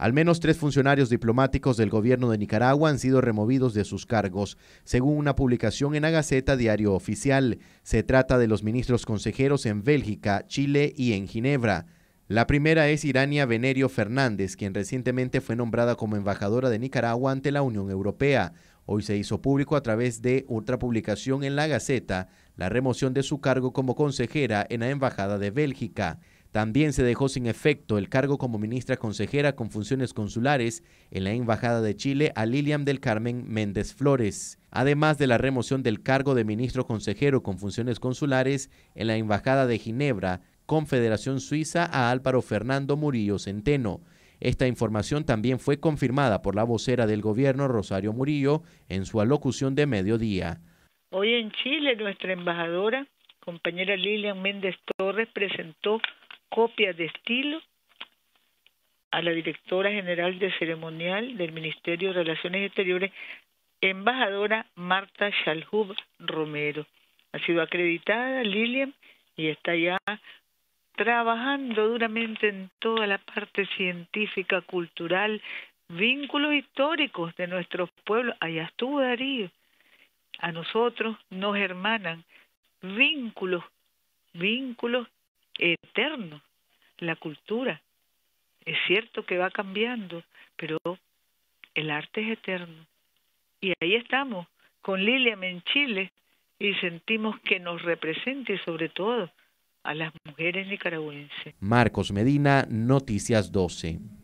Al menos tres funcionarios diplomáticos del gobierno de Nicaragua han sido removidos de sus cargos, según una publicación en la Gaceta Diario Oficial. Se trata de los ministros consejeros en Bélgica, Chile y en Ginebra. La primera es Irania Venerio Fernández, quien recientemente fue nombrada como embajadora de Nicaragua ante la Unión Europea. Hoy se hizo público a través de otra publicación en la Gaceta la remoción de su cargo como consejera en la Embajada de Bélgica. También se dejó sin efecto el cargo como ministra consejera con funciones consulares en la Embajada de Chile a Lilian del Carmen Méndez Flores, además de la remoción del cargo de ministro consejero con funciones consulares en la Embajada de Ginebra, Confederación Suiza a Álvaro Fernando Murillo Centeno. Esta información también fue confirmada por la vocera del gobierno Rosario Murillo en su alocución de mediodía. Hoy en Chile nuestra embajadora, compañera Lilian Méndez Torres, presentó copia de estilo a la directora general de ceremonial del Ministerio de Relaciones Exteriores, embajadora Marta Shalhub Romero. Ha sido acreditada Lilian y está ya trabajando duramente en toda la parte científica, cultural, vínculos históricos de nuestros pueblos. Allá estuvo Darío. A nosotros nos hermanan vínculos, vínculos eternos la cultura. Es cierto que va cambiando, pero el arte es eterno. Y ahí estamos, con Lilian en Chile, y sentimos que nos represente sobre todo a las mujeres nicaragüenses. Marcos Medina, Noticias 12.